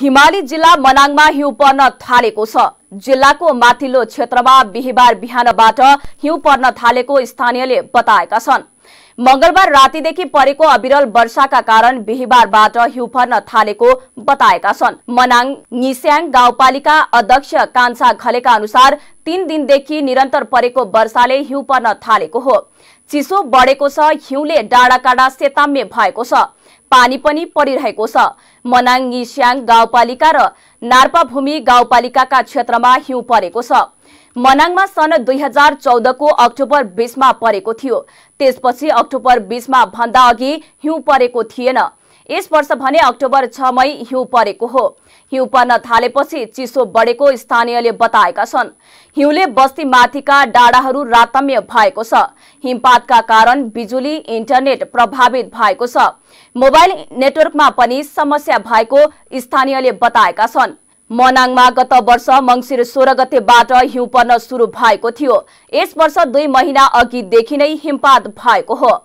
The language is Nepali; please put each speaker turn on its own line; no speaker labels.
हिमाली जिल्ला मनाङमा हिउँ पर्न थालेको छ जिल्लाको माथिल्लो क्षेत्रमा बिहिबार बिहानबाट हिउँ पर्न थालेको स्थानीयले बताएका छन् मंगलबार रातिदेखि परेको अविरल वर्षाका कारण बिहिबारबाट हिउँ पर्न थालेको बताएका छन् मनाङ निस्याङ गाउँपालिका अध्यक्ष कान्छा घलेका अनुसार तीन दिनदेखि निरन्तर परेको वर्षाले हिउँ पर्न थालेको हो चिसो बढेको छ हिउँले डाँडाकाँडा सेताम्य भएको छ पानी पनि परिरहेको छ मनाङ निस्याङ गाउँपालिका र नार्पाभूमि भूमि गाउँपालिकाका क्षेत्रमा हिउँ परेको छ मनाङमा सन् दुई हजार चौधको अक्टोबर बिसमा परेको थियो त्यसपछि अक्टोबर बिसमा भन्दा अघि हिउँ परेको थिएन यस वर्ष भने अक्टोबर छमै हिउँ परेको हो हिउँ पर्न थालेपछि चिसो बढेको स्थानीयले बताएका छन् हिउँले बस्ती माथिका डाँडाहरू रातम्य भएको छ हिमपातका कारण बिजुली इन्टरनेट प्रभावित भएको छ मोबाइल नेटवर्कमा पनि समस्या भएको स्थानीयले बताएका छन् मनाङमा गत वर्ष मङ्सिर सोह्र गतेबाट हिउँ पर्न सुरु भएको थियो यस वर्ष दुई महिना अघिदेखि नै हिमपात भएको हो